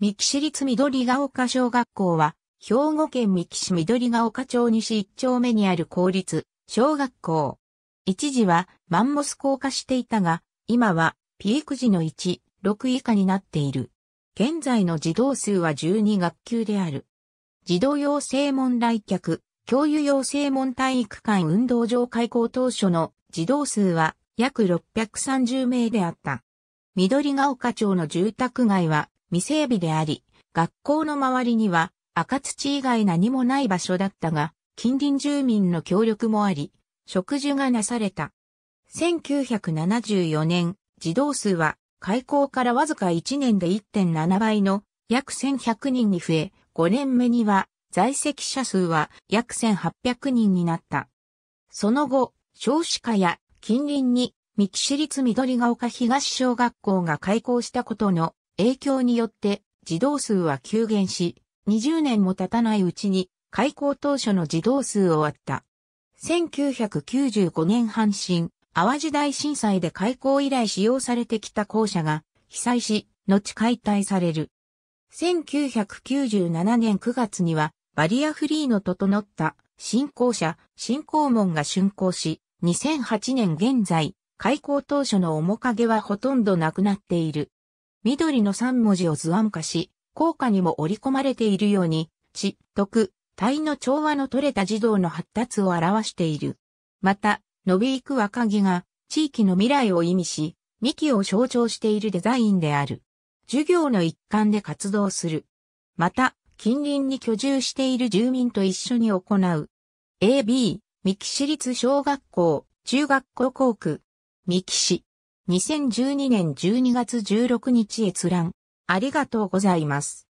三木市立緑ヶ丘小学校は、兵庫県三木市緑ヶ丘町西一丁目にある公立、小学校。一時はマンモス校化していたが、今はピーク時の1、6以下になっている。現在の児童数は12学級である。児童養成門来客、教諭養成門体育館運動場開校当初の児童数は約630名であった。緑ヶ丘町の住宅街は未整備であり、学校の周りには赤土以外何もない場所だったが、近隣住民の協力もあり、植樹がなされた。1974年、児童数は開校からわずか1年で1.7倍の約1100人に増え、5年目には在籍者数は約1800人になった。その後、少子化や近隣に三木市立緑ヶ丘東小学校が開校したことの影響によって児童数は急減し、20年も経たないうちに開校当初の児童数を割った。1995年阪神、淡路大震災で開校以来使用されてきた校舎が被災し、後解体される。1997年9月にはバリアフリーの整った新校舎、新校門が竣工し、2008年現在、開校当初の面影はほとんどなくなっている。緑の三文字を図案化し、効果にも織り込まれているように、知、徳、体の調和の取れた児童の発達を表している。また、伸びいく若木が、地域の未来を意味し、幹を象徴しているデザインである。授業の一環で活動する。また、近隣に居住している住民と一緒に行う。AB、三木市立小学校、中学校校区、三木市。2012年12月16日閲覧。ありがとうございます。